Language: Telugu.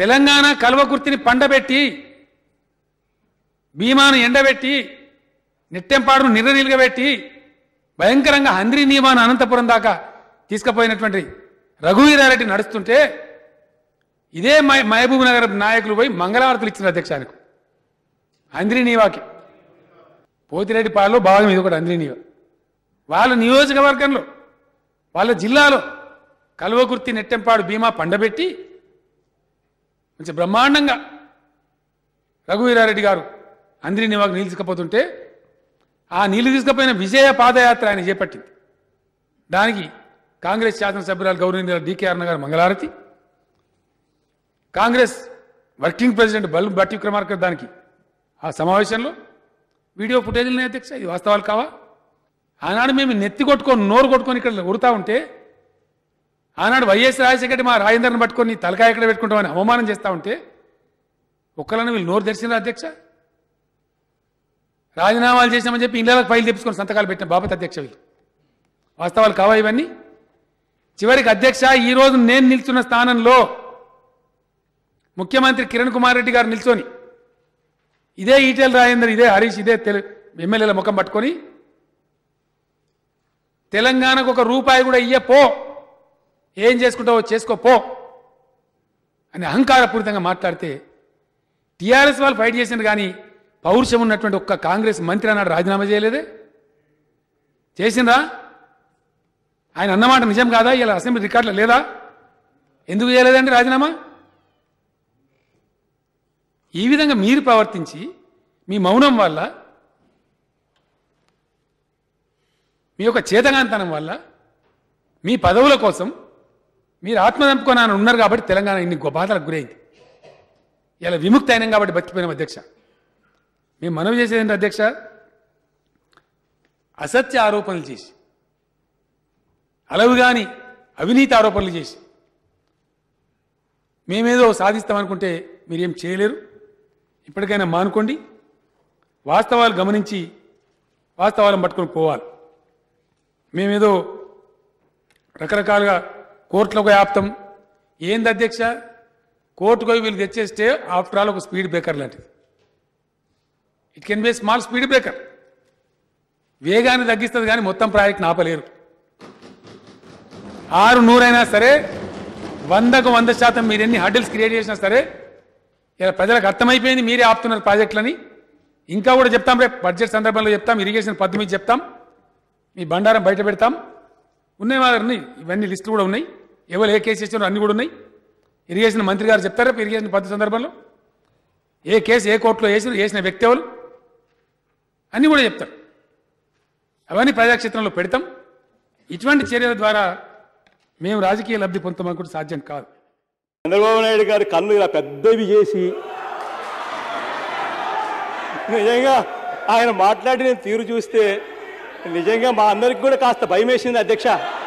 తెలంగాణ కల్వకుర్తిని పండబెట్టి భీమాను ఎండబెట్టి నిట్టెంపాడును నిర్ర భయంకరంగా హంద్రి నియమాను అనంతపురం దాకా తీసుకుపోయినటువంటి రఘువీరారెడ్డి నడుస్తుంటే ఇదే మహబూబ్ నగర్ నాయకులు పోయి మంగళవార్తలు ఇచ్చిన అధ్యక్షానికి అంద్రి నీవాకి పోతిరెడ్డి పాలలో భాగం ఇది ఒకటి అంద్రి నీవా వాళ్ళ నియోజకవర్గంలో వాళ్ళ జిల్లాలో కల్వకుర్తి నెట్టెంపాడు బీమా పండబెట్టి మంచి బ్రహ్మాండంగా రఘువీరారెడ్డి గారు అందరి వాకు నీళ్ళు తీసుకపోతుంటే ఆ నీళ్లు తీసుకపోయిన విజయ పాదయాత్ర ఆయన చేపట్టింది దానికి కాంగ్రెస్ శాసనసభ్యురాలు గౌరవ డికే అన్న గారు మంగళారతి కాంగ్రెస్ వర్కింగ్ ప్రెసిడెంట్ బల్ భట్టి విక్రమార్కర్ దానికి ఆ సమావేశంలో వీడియో నేను అధ్యక్ష ఇది వాస్తవాలు కావా ఆనాడు మేము నెత్తి కొట్టుకొని నోరు కొట్టుకొని ఇక్కడ ఉడతా ఉంటే ఆనాడు వైఎస్ రాజశేఖర మా రాజేందర్ని పట్టుకొని తలకాయ ఎక్కడ పెట్టుకుంటామని అవమానం చేస్తా ఉంటే ఒక్కలను వీళ్ళు నోరు తెరిచిన అధ్యక్ష రాజీనామాలు చేసామని చెప్పి ఇళ్ళకి ఫైల్ తెప్పించుకొని సంతకాలు పెట్టిన బాపత్ అధ్యక్ష వీళ్ళు వాస్తవాలు కావా ఇవన్నీ చివరికి అధ్యక్ష ఈరోజు నేను నిల్చున్న స్థానంలో ముఖ్యమంత్రి కిరణ్ కుమార్ రెడ్డి గారు నిల్చొని ఇదే ఈటెల్ రాజేందర్ ఇదే హరీష్ ఇదే తెలు ఎమ్మెల్యేల ముఖం పట్టుకొని తెలంగాణకు ఒక రూపాయి కూడా ఇయ్యపో ఏం చేసుకుంటావో చేసుకోపో అని అహంకారపూరితంగా మాట్లాడితే టీఆర్ఎస్ వాళ్ళు ఫైట్ చేసింది కానీ పౌరుషం ఉన్నటువంటి ఒక్క కాంగ్రెస్ మంత్రి అన్నాడు రాజీనామా చేయలేదే చేసిందా ఆయన అన్నమాట నిజం కాదా ఇలా అసెంబ్లీ రికార్డులో లేదా ఎందుకు చేయలేదండి రాజీనామా ఈ విధంగా మీరు ప్రవర్తించి మీ మౌనం వల్ల మీ యొక్క చేతగాంతనం వల్ల మీ పదవుల కోసం మీరు ఆత్మ చంపుకొని ఆయన ఉన్నారు కాబట్టి తెలంగాణ ఇన్ని బాధలకు గురైంది ఇలా విముక్తి అయినాం కాబట్టి బతికిపోయినాం అధ్యక్ష మేము మనవి చేసేది ఏంటి అధ్యక్ష అసత్య ఆరోపణలు చేసి కాని అవినీతి ఆరోపణలు చేసి మేమేదో సాధిస్తామనుకుంటే మీరేం చేయలేరు ఇప్పటికైనా మానుకోండి వాస్తవాలు గమనించి వాస్తవాలను పట్టుకొని పోవాలి మేమేదో రకరకాలుగా కోర్టులకు వ్యాప్తం ఏంది అధ్యక్ష కోర్టుకు వీళ్ళు తెచ్చేస్తే ఆఫ్టర్ ఆల్ ఒక స్పీడ్ బ్రేకర్ లాంటిది it can be small speed breaker వేగాన్ని తగ్గిస్తుంది కానీ మొత్తం ప్రాజెక్ట్ ఆపలేరు ఆరు నూరైనా సరే వందకు వంద శాతం మీరు ఎన్ని హడిల్స్ క్రియేట్ చేసినా సరే ఇలా ప్రజలకు అర్థమైపోయింది మీరే ఆపుతున్నారు ప్రాజెక్టులని ఇంకా కూడా చెప్తాం రేపు బడ్జెట్ సందర్భంలో చెప్తాం ఇరిగేషన్ పద్ధతి చెప్తాం మీ బండారం బయట పెడతాం ఉన్నాయి మాదిరిని ఇవన్నీ లిస్టులు కూడా ఉన్నాయి ఎవరు ఏ కేసు ఇచ్చినారో అన్నీ కూడా ఉన్నాయి ఇరిగేషన్ మంత్రి గారు చెప్తారా ఇరిగేషన్ పద్ధతి సందర్భంలో ఏ కేసు ఏ కోర్టులో వేసిన వేసిన వ్యక్తి ఎవరు అన్నీ కూడా చెప్తారు అవన్నీ ప్రజాక్షేత్రంలో పెడతాం ఇటువంటి చర్యల ద్వారా మేము రాజకీయ లబ్ధి పొందుతామని కూడా సాధ్యం కాదు చంద్రబాబు నాయుడు గారి కన్ను ఇలా పెద్దవి చేసి నిజంగా ఆయన నేను తీరు చూస్తే నిజంగా మా అందరికి కూడా కాస్త భయం వేసింది అధ్యక్ష